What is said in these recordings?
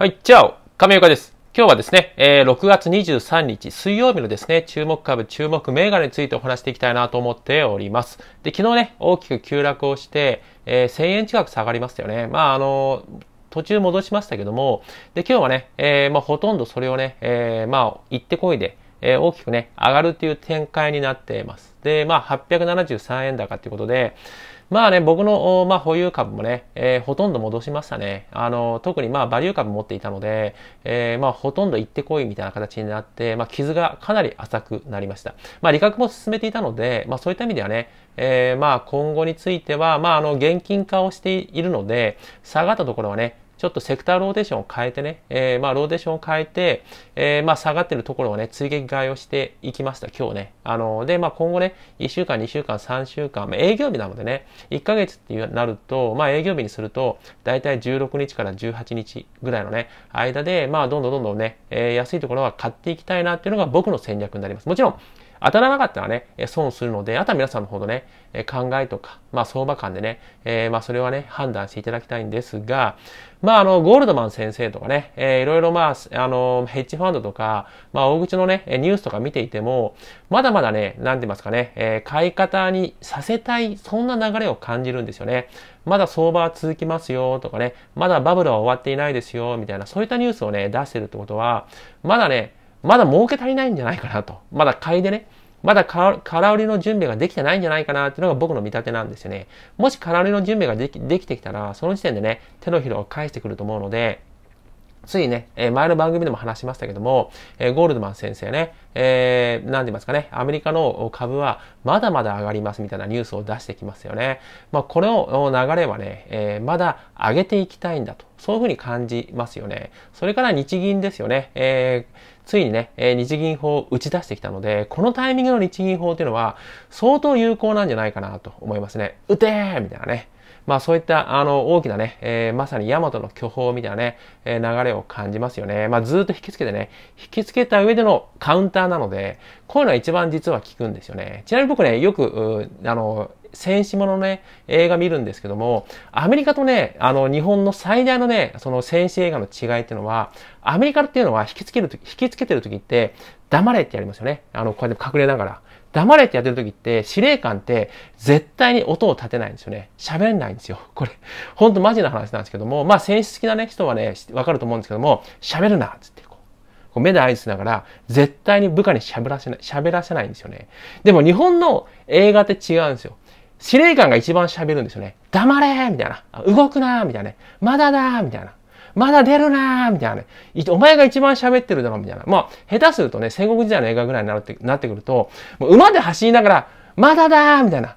はい、チャオ亀岡です。今日はですね、えー、6月23日水曜日のですね、注目株、注目銘柄についてお話していきたいなと思っております。で、昨日ね、大きく急落をして、えー、1000円近く下がりましたよね。まあ、あの途中戻しましたけども、で、今日はね、えー、まあ、ほとんどそれをね、えー、まあ、行ってこいで、えー、大きくね、上がるという展開になっています。で、まあ、873円高ということで、まあね、僕の、まあ、保有株もね、えー、ほとんど戻しましたね。あの、特にまあ、バリュー株持っていたので、えー、まあ、ほとんど行ってこいみたいな形になって、まあ、傷がかなり浅くなりました。まあ、利確も進めていたので、まあ、そういった意味ではね、えー、まあ、今後については、まあ、あの、現金化をしているので、下がったところはね、ちょっとセクターローテーションを変えてね、えー、まあ、ローテーションを変えて、えー、まあ、下がってるところをね、追撃買いをしていきました、今日ね。あのー、で、まあ、今後ね、1週間、2週間、3週間、まあ、営業日なのでね、1ヶ月ってなると、まあ、営業日にすると、だいたい16日から18日ぐらいのね、間で、まあ、どんどんどんどんね、えー、安いところは買っていきたいなっていうのが僕の戦略になります。もちろん、当たらなかったらね、損するので、あとは皆さんのほどね、考えとか、まあ相場感でね、えー、まあそれはね、判断していただきたいんですが、まああの、ゴールドマン先生とかね、えー、いろいろまあ、あの、ヘッジファンドとか、まあ大口のね、ニュースとか見ていても、まだまだね、なんて言いますかね、えー、買い方にさせたい、そんな流れを感じるんですよね。まだ相場は続きますよとかね、まだバブルは終わっていないですよ、みたいな、そういったニュースをね、出してるってことは、まだね、まだ儲け足りないんじゃないかなと。まだ買いでね、まだ空売りの準備ができてないんじゃないかなっていうのが僕の見立てなんですよね。もし空売りの準備ができできてきたら、その時点でね、手のひらを返してくると思うので、ついね、え前の番組でも話しましたけども、えゴールドマン先生ね、えー、何て言いますかね、アメリカの株はまだまだ上がりますみたいなニュースを出してきますよね。まあ、この流れはね、えー、まだ上げていきたいんだと。そういうふうに感じますよね。それから日銀ですよね。えーついにね、え日銀法を打ち出してきたので、このタイミングの日銀法っていうのは相当有効なんじゃないかなと思いますね。撃てーみたいなね。まあそういった、あの、大きなね、えー、まさにヤマトの巨峰みたいなね、えー、流れを感じますよね。まあずっと引きつけてね、引きつけた上でのカウンターなので、こういうのは一番実は効くんですよね。ちなみに僕ね、よく、あの、戦士ものね、映画見るんですけども、アメリカとね、あの、日本の最大のね、その戦士映画の違いっていうのは、アメリカっていうのは引きつけるとき、引きつけてるときって、黙れってやりますよね。あの、こうやって隠れながら。黙れってやってる時って、司令官って絶対に音を立てないんですよね。喋んないんですよ。これ、ほんとマジな話なんですけども、まあ、戦士好きなね、人はね、わかると思うんですけども、喋るなっつってこう目で合図しながら、絶対に部下に喋らせない、喋らせないんですよね。でも日本の映画って違うんですよ。司令官が一番喋るんですよね。黙れみたいな。動くなみたいな。まだだみたいな。まだ出るなみたいな。お前が一番喋ってるだろみたいな。まあ、下手するとね、戦国時代の映画ぐらいになってなってくると、もう馬で走りながら、まだだみたいな。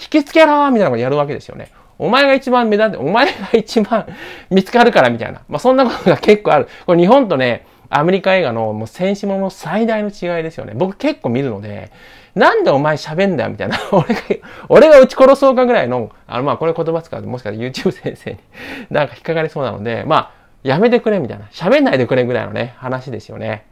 引きつけろみたいなのをやるわけですよね。お前が一番目立って、お前が一番 見つかるからみたいな。まあ、そんなことが結構ある。これ日本とね、アメリカ映画のもう戦士もの最大の違いですよね。僕結構見るので、なんでお前喋んだよみたいな、俺が、俺が撃ち殺そうかぐらいの、あの、まあ、これ言葉使うと、もしかして YouTube 先生に なんか引っかかりそうなので、まあ、やめてくれみたいな、喋んないでくれぐらいのね、話ですよね。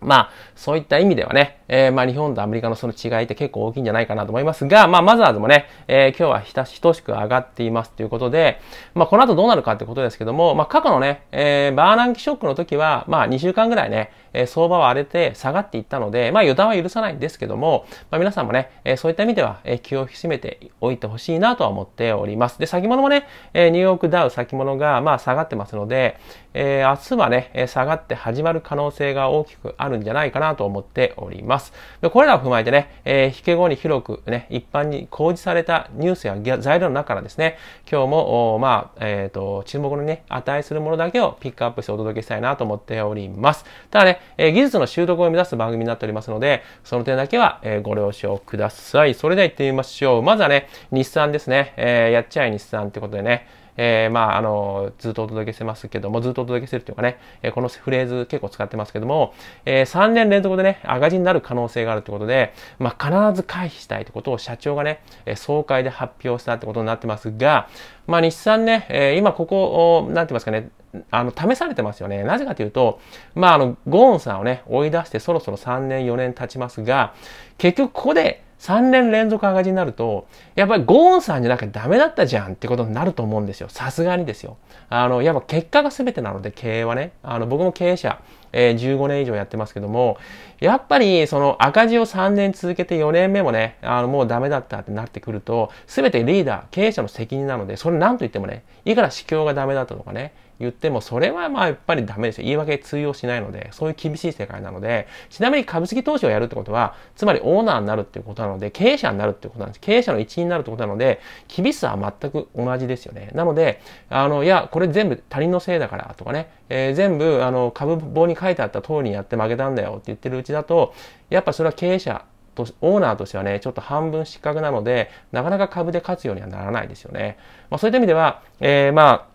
まあ、そういった意味ではね、えー、まあ、日本とアメリカのその違いって結構大きいんじゃないかなと思いますが、まあ、マザーズもね、えー、今日はひたし等しく上がっていますということで、まあ、この後どうなるかってことですけども、まあ、過去のね、えー、バーナンキショックの時は、まあ、2週間ぐらいね、え相場は荒れて下がっていったので、まあ、予断は許さないんですけども、まあ、皆さんもね、えそういった意味では、え気を引き締めておいてほしいなとは思っております。で、先物もね、えニューヨークダウ先物が、まあ、下がってますので、え明日はね、下がって始まる可能性が大きくあるんじゃないかなと思っております。ます。でこれらを踏まえてね、えー、引け後に広くね、一般に公示されたニュースや材料の中からですね、今日も、まあ、えっ、ー、と、注目にね、値するものだけをピックアップしてお届けしたいなと思っております。ただね、えー、技術の習得を目指す番組になっておりますので、その点だけは、えー、ご了承ください。それでは行ってみましょう。まずはね、日産ですね。えー、やっちゃい日産ってことでね、えー、まあ、あの、ずっとお届けしてますけども、ずっとお届けしてるていうかね、えこのフレーズ結構使ってますけども、え3年連続でね、赤字になる可能性があるってことで、まあ、必ず回避したいってことを社長がね、え総会で発表したってことになってますが、まあ、日産ね、え今ここなんて言いますかね、あの、試されてますよね。なぜかというと、まあ、あの、ゴーンさんをね、追い出してそろそろ3年、4年経ちますが、結局ここで3年連続赤字になると、やっぱりゴーンさんじゃなきゃダメだったじゃんってことになると思うんですよ。さすがにですよ。あの、やっぱ結果が全てなので、経営はね。あの、僕も経営者、えー、15年以上やってますけども、やっぱりその赤字を3年続けて4年目もね、あの、もうダメだったってなってくると、全てリーダー、経営者の責任なので、それ何と言ってもね、いくら市況がダメだったとかね、言っても、それはまあやっぱりダメですよ。言い訳通用しないので、そういう厳しい世界なので、ちなみに株式投資をやるってことは、つまりオーナーになるっていうことなので、経営者になるってことなんです。経営者の一員になるってことなので、厳しさは全く同じですよね。なので、あの、いや、これ全部他人のせいだからとかね、えー、全部あの株棒に書いてあった通りにやって負けたんだよって言ってるうちだと、やっぱそれは経営者とオーナーとしてはね、ちょっと半分失格なので、なかなか株で勝つようにはならないですよね。まあそういった意味では、えー、まあ、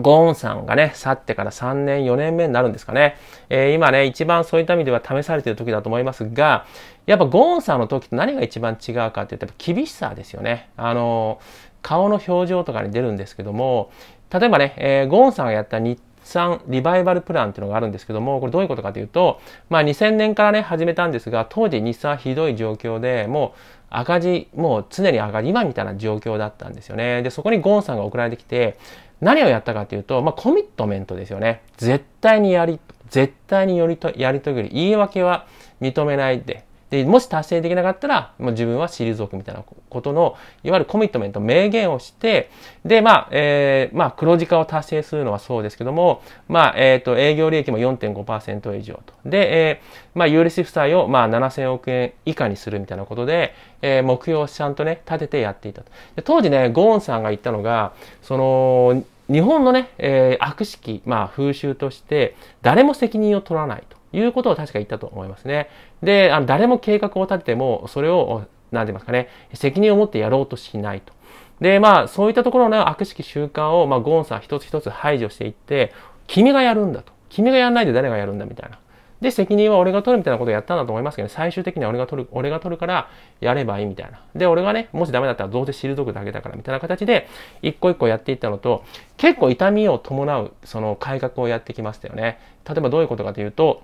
ゴーンさんがね、去ってから3年、4年目になるんですかね。えー、今ね、一番そういった意味では試されている時だと思いますが、やっぱゴーンさんの時と何が一番違うかって言ったら厳しさですよね。あの、顔の表情とかに出るんですけども、例えばね、えー、ゴーンさんがやった日産リバイバルプランっていうのがあるんですけども、これどういうことかというと、まあ2000年からね、始めたんですが、当時日産ひどい状況で、もう赤字、もう常に赤字、今みたいな状況だったんですよね。で、そこにゴーンさんが送られてきて、何をやったかというと、まあ、コミットメントですよね。絶対にやり、絶対にやりとやり遂げる。言い訳は認めないで。で、もし達成できなかったら、もう自分は退くみたいなことの、いわゆるコミットメント、明言をして、で、まあ、えー、まあ、黒字化を達成するのはそうですけども、まあ、えっ、ー、と、営業利益も4.5%以上と。で、えー、まあ、有利子負債を、まあ、7000億円以下にするみたいなことで、えー、目標をちゃんとね、立ててやっていたと。で当時ね、ゴーンさんが言ったのが、その、日本のね、えー、悪式、まあ、風習として、誰も責任を取らないということを確か言ったと思いますね。で、あの誰も計画を立てても、それを、何て言いますかね、責任を持ってやろうとしないと。で、まあ、そういったところの悪しき習慣を、まあ、ゴーンさん一つ一つ排除していって、君がやるんだと。君がやんないで誰がやるんだみたいな。で、責任は俺が取るみたいなことをやったんだと思いますけど、ね、最終的には俺が取る、俺が取るからやればいいみたいな。で、俺がね、もしダメだったらどうせ退くだけだからみたいな形で、一個一個やっていったのと、結構痛みを伴う、その改革をやってきましたよね。例えばどういうことかというと、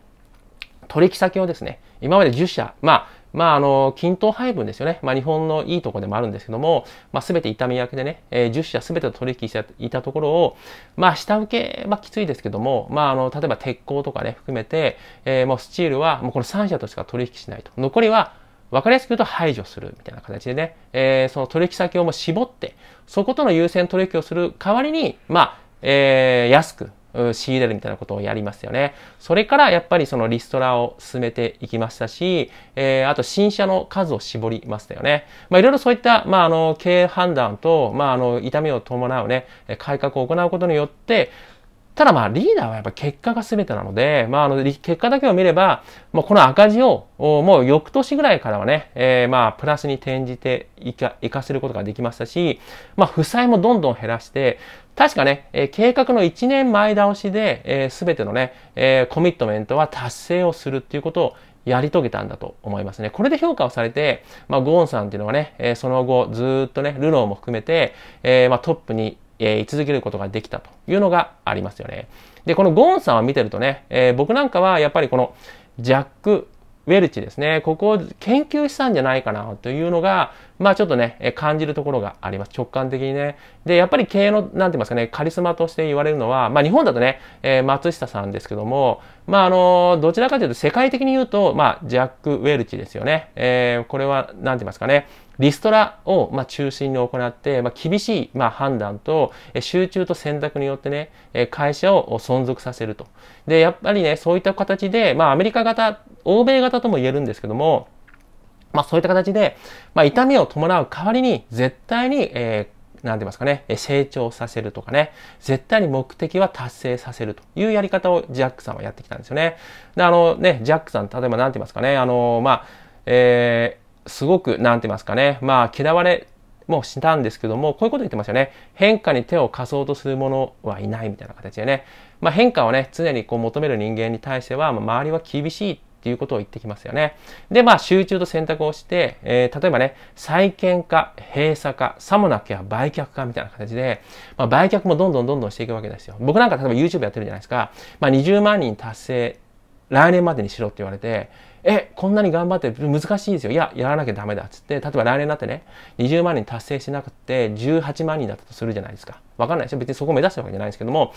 取引先をですね、今まで10社、まあ、まあ、あの、均等配分ですよね。まあ、日本のいいとこでもあるんですけども、まあ、すべて痛み分けでね、えー、10社すべて取引していたところを、まあ、下請けはきついですけども、まあ、あの、例えば鉄鋼とかね、含めて、えー、もうスチールはもうこの3社としか取引しないと。残りは、分かりやすく言うと排除するみたいな形でね、えー、その取引先をもう絞って、そことの優先取引をする代わりに、まあ、えー、安く、仕入れるみたいなことをやりますよね。それからやっぱりそのリストラを進めていきましたし、えー、あと新車の数を絞りましたよね。まあいろいろそういった、まああの、経営判断と、まああの、痛みを伴うね、改革を行うことによって、ただまあリーダーはやっぱ結果が全てなので、まああの結果だけを見れば、もうこの赤字をもう翌年ぐらいからはね、えー、まあプラスに転じていか、いかせることができましたし、まあ負債もどんどん減らして、確かね、えー、計画の1年前倒しで、えー、全てのね、えー、コミットメントは達成をするっていうことをやり遂げたんだと思いますね。これで評価をされて、まあ、ゴーンさんっていうのはね、えー、その後ずっとね、ルノーも含めて、えーまあ、トップに、えー、居続けることができたというのがありますよね。で、このゴーンさんを見てるとね、えー、僕なんかはやっぱりこのジャック・ウェルチですね、ここを研究したんじゃないかなというのが、まあちょっとね、感じるところがあります。直感的にね。で、やっぱり経営の、なんて言いますかね、カリスマとして言われるのは、まあ日本だとね、えー、松下さんですけども、まああの、どちらかというと世界的に言うと、まあジャック・ウェルチですよね。えー、これは、なんて言いますかね、リストラを、まあ、中心に行って、まあ、厳しい、まあ、判断と、集中と選択によってね、会社を存続させると。で、やっぱりね、そういった形で、まあ、アメリカ型、欧米型とも言えるんですけども、まあそういった形で、まあ痛みを伴う代わりに、絶対に、えーなんて言いますかね、成長させるとかね、絶対に目的は達成させるというやり方をジャックさんはやってきたんですよね。で、あのね、ジャックさん、例えばなんて言いますかね、あの、まあ、えー、すごく、なんて言いますかね、まあ、嫌われもしたんですけども、こういうこと言ってますよね。変化に手を貸そうとする者はいないみたいな形でね、まあ、変化をね、常にこう求める人間に対しては、まあ、周りは厳しいっていうことを言ってきますよね。で、まあ、集中と選択をして、えー、例えばね、債権化、閉鎖化、さもなきゃ売却化みたいな形で、まあ、売却もどんどんどんどんしていくわけですよ。僕なんか例えば YouTube やってるじゃないですか。まあ、20万人達成、来年までにしろって言われて、え、こんなに頑張って難しいですよ。いや、やらなきゃダメだ。つって、例えば来年になってね、20万人達成しなくて、18万人だったとするじゃないですか。わかんないですよ。別にそこを目指したわけじゃないんですけども、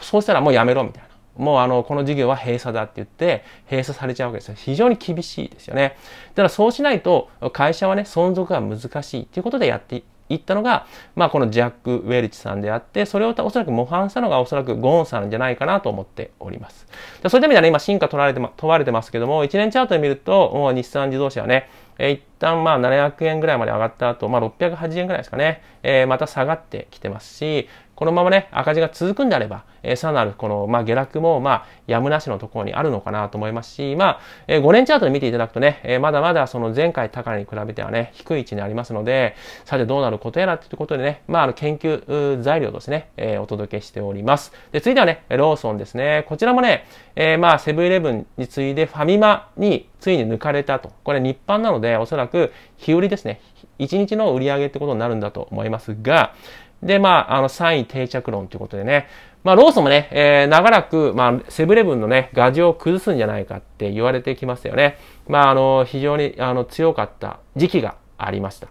そうしたらもうやめろ、みたいな。もうあの、この事業は閉鎖だって言って、閉鎖されちゃうわけですよ。非常に厳しいですよね。だからそうしないと、会社はね、存続が難しいっていうことでやっていったのが、まあこのジャック・ウェルチさんであって、それをおそらく模範したのがおそらくゴーンさんじゃないかなと思っております。そういった意味ではね、今進化取られて、ま、問われてますけども、1年チャートで見ると、もう日産自動車はね、え一旦まあ700円ぐらいまで上がった後、まあ680円ぐらいですかね、えー、また下がってきてますし、このままね、赤字が続くんであれば、えー、さらなるこの、まあ、下落も、まあ、やむなしのところにあるのかなと思いますし、まあ、えー、5年チャートで見ていただくとね、えー、まだまだその前回高値に比べてはね、低い位置にありますので、さてどうなることやらということでね、まあ、あの研究材料としてね、えー、お届けしております。で、次ではね、ローソンですね。こちらもね、えー、まあ、セブンイレブンに次いでファミマについに抜かれたと。これ日版なので、おそらく日売りですね。1日の売り上げってことになるんだと思いますが、で、まあ、あの、3位定着論ということでね、まあ、ローソンもね、えー、長らく、まあ、セブンレブンのね、画像を崩すんじゃないかって言われてきましたよね。まあ、あの、非常に、あの、強かった時期がありました。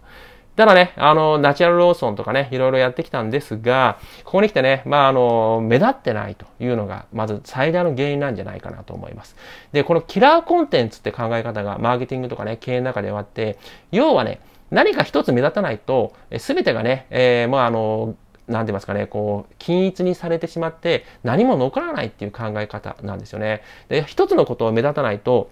ただね、あの、ナチュラルローソンとかね、いろいろやってきたんですが、ここに来てね、まあ、あの、目立ってないというのが、まず最大の原因なんじゃないかなと思います。で、このキラーコンテンツって考え方が、マーケティングとかね、経営の中ではあって、要はね、何か一つ目立たないと、すべてがね、えー、まあ、あの、なんて言いますかね、こう、均一にされてしまって、何も残らないっていう考え方なんですよね。で、一つのことを目立たないと、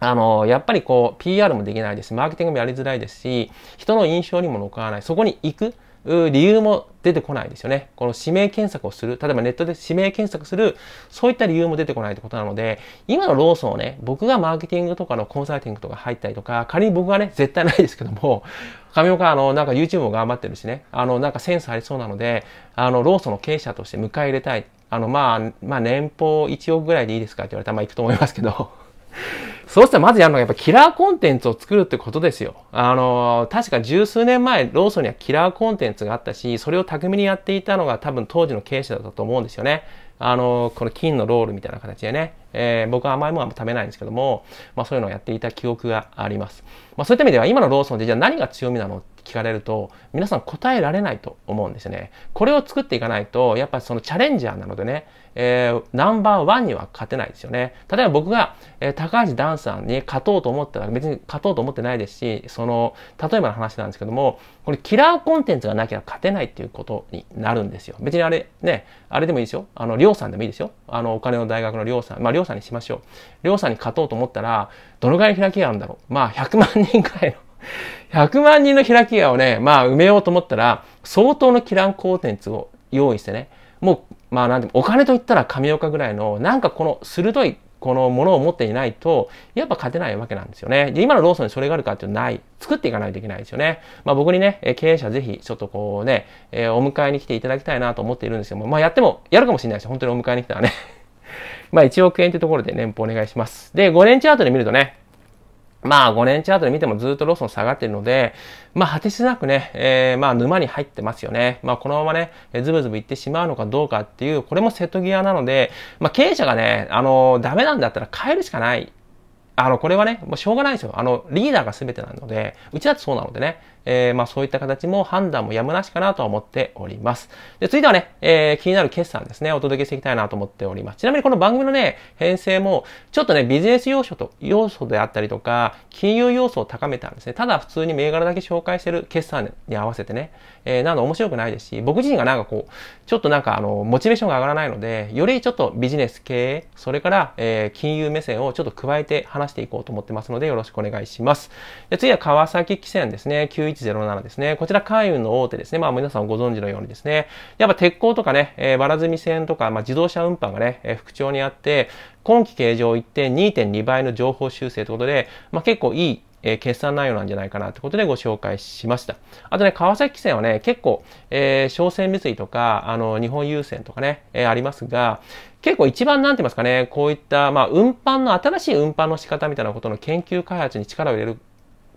あの、やっぱりこう、PR もできないですマーケティングもやりづらいですし、人の印象にも残らない、そこに行く。理由も出てこないですよね。この指名検索をする、例えばネットで指名検索する、そういった理由も出てこないってことなので、今のローソンをね、僕がマーケティングとかのコンサルティングとか入ったりとか、仮に僕はね、絶対ないですけども、上 岡、あの、なんか YouTube も頑張ってるしね、あの、なんかセンスありそうなので、あの、ローソンの経営者として迎え入れたい。あの、まあ、まあ、年俸1億ぐらいでいいですかって言われたら、まあ、行くと思いますけど、そうしたらまずやるのがやっぱキラーコンテンツを作るってことですよ。あのー、確か十数年前、ローソンにはキラーコンテンツがあったし、それを巧みにやっていたのが多分当時の経営者だったと思うんですよね。あの、この金のロールみたいな形でね、えー、僕は甘いものは食べないんですけども、まあそういうのをやっていた記憶があります。まあそういった意味では今のローソンでじゃあ何が強みなのって聞かれると、皆さん答えられないと思うんですね。これを作っていかないと、やっぱりそのチャレンジャーなのでね、えー、ナンバーワンには勝てないですよね。例えば僕が、えー、高橋ダンさんに勝とうと思ったら別に勝とうと思ってないですし、その、例えばの話なんですけども、これキラーコンテンツがなきゃ勝てないっていうことになるんですよ。別にあれ、ね、あれでもいいですよ。あの、さんでもいいですよ。あの、お金の大学の量産、まあ、量産にしましょう。さんに勝とうと思ったら、どのぐらい開きがあるんだろう。まあ、100万人くらいの100 万人の開きがをね、まあ、埋めようと思ったら、相当のキランコンテンツを用意してね、もう、まあ、なんでも、お金といったら神岡ぐらいの、なんかこの鋭いこのものを持っていないと、やっぱ勝てないわけなんですよね。で、今のローソンにそれがあるかっていうのはない。作っていかないといけないですよね。まあ僕にね、経営者ぜひ、ちょっとこうね、えー、お迎えに来ていただきたいなと思っているんですけども、まあやっても、やるかもしれないです。本当にお迎えに来たらね。まあ1億円ってところで年俸お願いします。で、5年チャートで見るとね、まあ5年チャートで見てもずっとローソン下がってるので、まあ果てしなくね、えー、まあ沼に入ってますよね。まあこのままね、ズブズブいってしまうのかどうかっていう、これもセットギアなので、まあ経営者がね、あのー、ダメなんだったら変えるしかないあの、これはね、もうしょうがないですよ。あの、リーダーが全てなので、うちだてそうなのでね、えー、まあそういった形も判断もやむなしかなと思っております。で、続いてはね、えー、気になる決算ですね、お届けしていきたいなと思っております。ちなみにこの番組のね、編成も、ちょっとね、ビジネス要素と、要素であったりとか、金融要素を高めたんですね。ただ普通に銘柄だけ紹介してる決算に合わせてね、えー、なので面白くないですし、僕自身がなんかこう、ちょっとなんかあの、モチベーションが上がらないので、よりちょっとビジネス経営、それから、えー、金融目線をちょっと加えて話していこうと思ってますので、よろしくお願いします。で次は川崎汽船ですね。0107ですね。こちら海運の大手ですね。まあ皆さんご存知のようにですね。やっぱ鉄鋼とかね、えー、ら積み線とか、まあ自動車運搬がね、えー、復調にあって、今期形状一定2.2倍の情報修正ということで、まあ結構いいえー、決算内容なんじゃないかなってことでご紹介しました。あとね、川崎汽船はね、結構、えー、商船三井とか、あの、日本郵船とかね、えー、ありますが、結構一番なんて言いますかね、こういった、まあ、運搬の、新しい運搬の仕方みたいなことの研究開発に力を入れる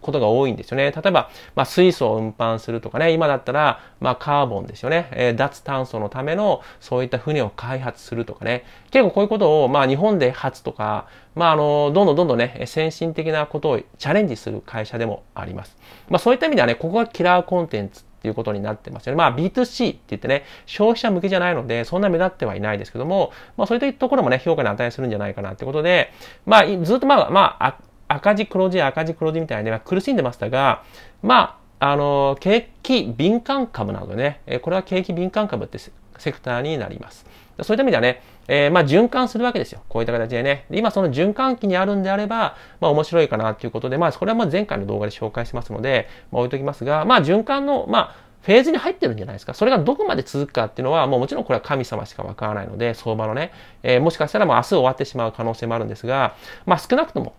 ことが多いんですよね。例えば、まあ、水素を運搬するとかね、今だったら、まあ、カーボンですよね、えー、脱炭素のためのそういった船を開発するとかね、結構こういうことを、まあ、日本で初とか、まあ、あの、どんどんどんどんね、先進的なことをチャレンジする会社でもあります。まあ、そういった意味ではね、ここがキラーコンテンツっていうことになってますよね。まあ、B2C って言ってね、消費者向けじゃないので、そんな目立ってはいないですけども、まあ、そういったところもね、評価に値するんじゃないかなってことで、まあ、ずっとまあ、まあ、赤字黒字赤字黒字みたいなね、苦しんでましたが、まあ、あの、景気敏感株なのでね、えこれは景気敏感株ってセクターになります。そういった意味ではね、えー、まあ循環するわけですよ。こういった形でね。今その循環期にあるんであれば、まあ面白いかなということで、まあこれはまあ前回の動画で紹介しますので、まあ置いときますが、まあ循環の、まあフェーズに入ってるんじゃないですか。それがどこまで続くかっていうのは、もうもちろんこれは神様しかわからないので、相場のね、えー、もしかしたらもう明日終わってしまう可能性もあるんですが、まあ少なくとも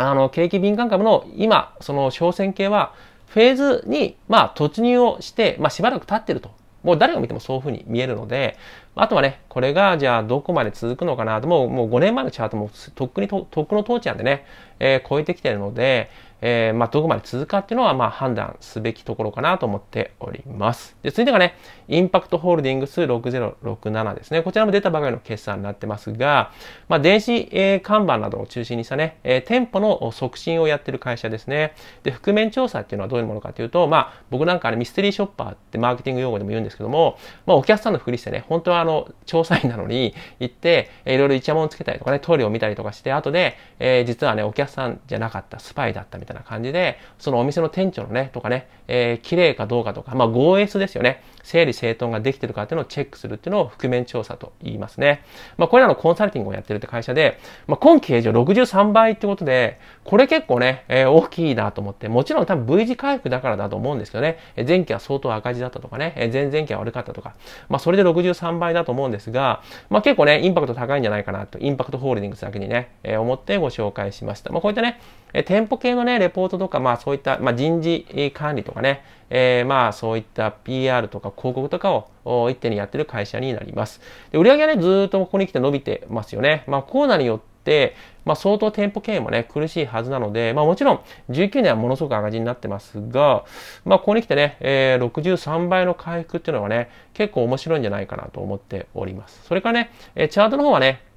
あの、景気敏感株の今、その商選系は、フェーズに、まあ、突入をして、まあ、しばらく経ってると。もう誰が見てもそういうふうに見えるので、あとはね、これがじゃあどこまで続くのかなと、もうもう5年前のチャートもとっくにとっくの当チなんでね、えー、超えてきてるので、えー、まあ、どこまで続くかっていうのは、まあ、判断すべきところかなと思っております。で、続いてがね、インパクトホールディングス6067ですね。こちらも出たばかりの決算になってますが、まあ、電子、えー、看板などを中心にしたね、えー、店舗の促進をやってる会社ですね。で、覆面調査っていうのはどういうものかというと、まあ、僕なんかあれミステリーショッパーってマーケティング用語でも言うんですけども、まあ、お客さんのふりしてね、本当はあの、調査員なのに行って、えいろいろイチャモンつけたりとかね、トイレを見たりとかして、後で、えー、実はね、お客さんじゃなかった、スパイだったみたいなたいな感じで、そのお店の店長のね、とかね、えー、綺麗かどうかとか、まあ、5S ですよね。整理整頓ができてるかっていうのをチェックするっていうのを覆面調査と言いますね。まあ、これらのコンサルティングをやってるって会社で、まあ、今期営業63倍ってことで、これ結構ね、えー、大きいなと思って、もちろん多分 V 字回復だからだと思うんですけどね、前期は相当赤字だったとかね、前々期は悪かったとか、まあ、それで63倍だと思うんですが、まあ、結構ね、インパクト高いんじゃないかなと、インパクトホールディングスだけにね、えー、思ってご紹介しました。まあ、こういったね、え店舗系のね、レポートとか、まあそういった、まあ、人事管理とかね、えー、まあそういった PR とか広告とかを一手にやってる会社になります。で売上はね、ずっとここに来て伸びてますよね。まあコーナーによって、まあ、相当店舗経営もね、苦しいはずなので、まあ、もちろん19年はものすごく赤字になってますが、まあ、ここに来てね、えー、63倍の回復っていうのはね、結構面白いんじゃないかなと思っております。それからね、えチャートの方はね、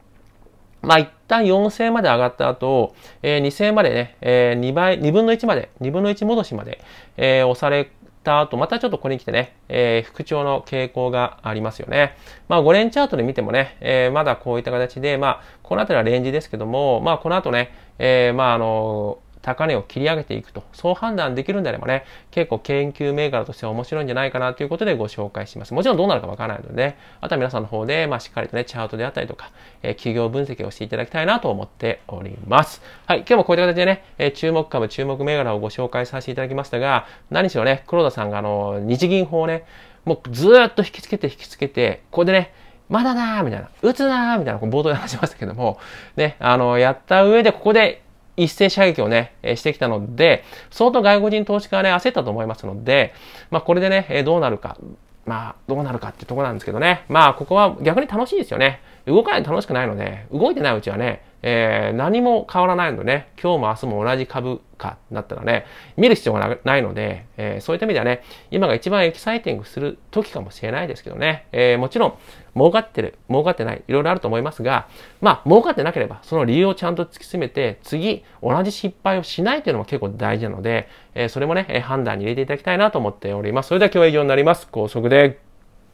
まあ、一旦4000円まで上がった後、えー、2000円までね、えー、2倍、2分の1まで、2分の1戻しまで、えー、押された後、またちょっとここに来てね、えー、復調の傾向がありますよね。まあ、5連チャートで見てもね、えー、まだこういった形で、まあ、この辺りはレンジですけども、まあ、この後ね、えー、まあ、あのー高値を切り上げていくと、そう判断できるんであればね、結構研究銘柄としては面白いんじゃないかなということでご紹介します。もちろんどうなるかわからないのでね、あとは皆さんの方で、まあ、しっかりとね、チャートであったりとか、えー、企業分析をしていただきたいなと思っております。はい、今日もこういった形でね、えー、注目株、注目銘柄をご紹介させていただきましたが、何しろね、黒田さんがあの、日銀法をね、もうずーっと引きつけて引きつけて、ここでね、まだなーみたいな、打つなーみたいな、冒頭で話しましたけども、ね、あの、やった上で、ここで一斉射撃をね、してきたので、相当外国人投資家はね、焦ったと思いますので、まあ、これでね、えどうなるか、まあ、どうなるかっていうとこなんですけどね。まあ、ここは逆に楽しいですよね。動かないと楽しくないので、動いてないうちはね、えー、何も変わらないのでね、今日も明日も同じ株かだったらね、見る必要がないので、えー、そういった意味ではね、今が一番エキサイティングする時かもしれないですけどね、えー、もちろん、儲かってる、儲かってない、いろいろあると思いますが、まあ、儲かってなければ、その理由をちゃんと突き詰めて、次、同じ失敗をしないというのも結構大事なので、えー、それもね、判断に入れていただきたいなと思っております。それでは今日は以上になります。高速で、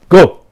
GO!